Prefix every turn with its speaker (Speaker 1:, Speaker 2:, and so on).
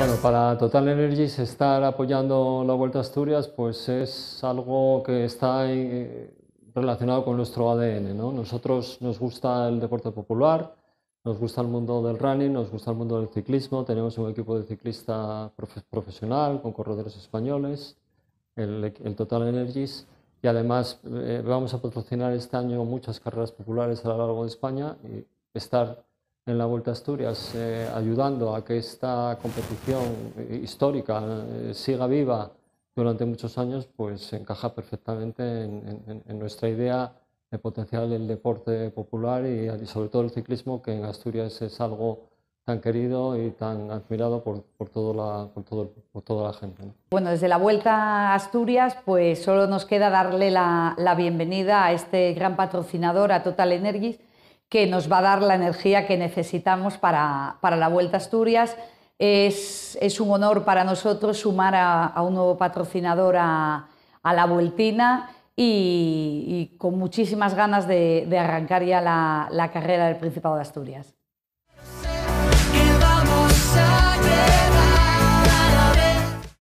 Speaker 1: Bueno, para Total Energies estar apoyando la Vuelta a Asturias pues es algo que está eh, relacionado con nuestro ADN. Nosotros nos gusta el deporte popular, nos gusta el mundo del running, nos gusta el mundo del ciclismo, tenemos un equipo de ciclista profesional con corredores españoles, el, Total Energies, y además eh, vamos a patrocinar este año muchas carreras populares a lo largo de España y estar en la Vuelta a Asturias, eh, ayudando a que esta competición eh, histórica eh, siga viva durante muchos años, pues encaja perfectamente en, nuestra idea de potenciar el deporte popular y, sobre todo el ciclismo, que en Asturias es algo tan querido y tan admirado por, por, todo todo, por toda la gente.
Speaker 2: Bueno, desde la Vuelta a Asturias, pues solo nos queda darle la, la bienvenida a este gran patrocinador, a Total Energies que nos va a dar la energía que necesitamos para, la Vuelta a Asturias. Es, un honor para nosotros sumar a, un nuevo patrocinador a, la Vueltina y, con muchísimas ganas de, arrancar ya la, la carrera del Principado de Asturias.